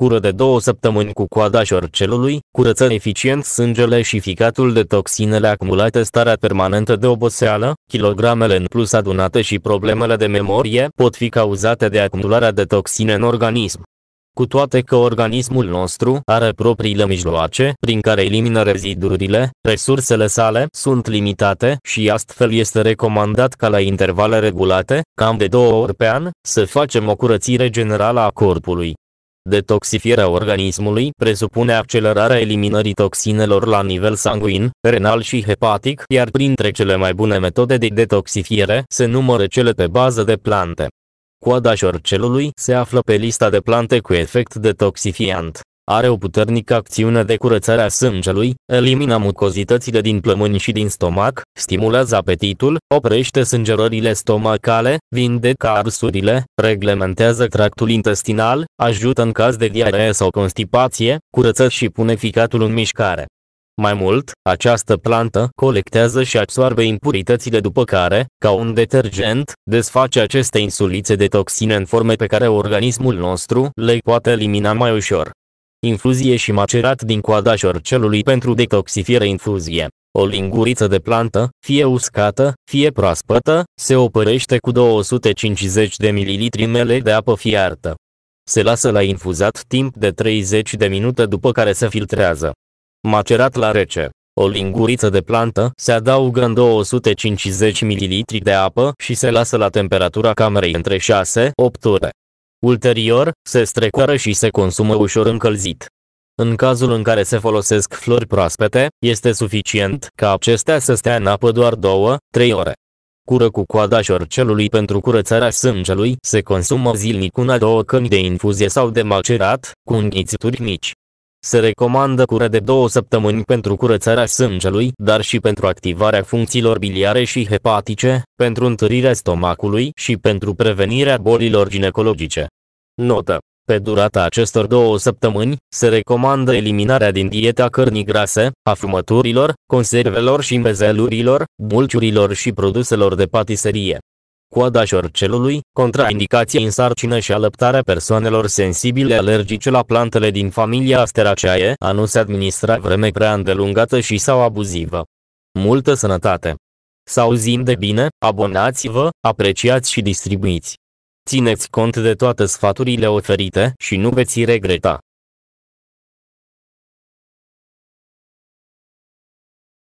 cură de două săptămâni cu coada șorcelului, curăță eficient sângele și ficatul de toxinele acumulate, starea permanentă de oboseală, kilogramele în plus adunate și problemele de memorie pot fi cauzate de acumularea de toxine în organism. Cu toate că organismul nostru are propriile mijloace prin care elimină rezidurile, resursele sale sunt limitate și astfel este recomandat ca la intervale regulate, cam de două ori pe an, să facem o curățire generală a corpului. Detoxifierea organismului presupune accelerarea eliminării toxinelor la nivel sanguin, renal și hepatic, iar printre cele mai bune metode de detoxifiere se numără cele pe bază de plante. Coada șorcelului se află pe lista de plante cu efect detoxifiant. Are o puternică acțiune de curățare a sângelui, elimina mucozitățile din plămâni și din stomac, stimulează apetitul, oprește sângerările stomacale, vindecă arsurile, reglementează tractul intestinal, ajută în caz de diaree sau constipație, curăță și pune ficatul în mișcare. Mai mult, această plantă colectează și absorbe impuritățile după care, ca un detergent, desface aceste insulițe de toxine în forme pe care organismul nostru le poate elimina mai ușor infuzie și macerat din coada șorcelului pentru detoxifiere infuzie. O linguriță de plantă, fie uscată, fie proaspătă, se opărește cu 250 de ml mele de apă fiartă. Se lasă la infuzat timp de 30 de minute după care se filtrează. Macerat la rece. O linguriță de plantă se adaugă în 250 ml de apă și se lasă la temperatura camerei între 6-8 ore. Ulterior, se strecoară și se consumă ușor încălzit. În cazul în care se folosesc flori proaspete, este suficient ca acestea să stea în apă doar 2-3 ore. Cură cu coada șorcelului pentru curățarea sângelui se consumă zilnic una-două căni de infuzie sau de macerat, cu înghițituri mici. Se recomandă cură de două săptămâni pentru curățarea sângelui, dar și pentru activarea funcțiilor biliare și hepatice, pentru întărirea stomacului și pentru prevenirea bolilor ginecologice. Notă. Pe durata acestor două săptămâni, se recomandă eliminarea din dieta cărnii grase, a fumăturilor, conservelor și mezelurilor, dulciurilor și produselor de patiserie. Coada șorcelului, contraindicație în sarcină și alăptarea persoanelor sensibile alergice la plantele din familia Asteraceae a nu se administra vreme prea îndelungată și sau abuzivă. Multă sănătate! Să auzim de bine, abonați-vă, apreciați și distribuiți! Țineți cont de toate sfaturile oferite și nu veți regreta.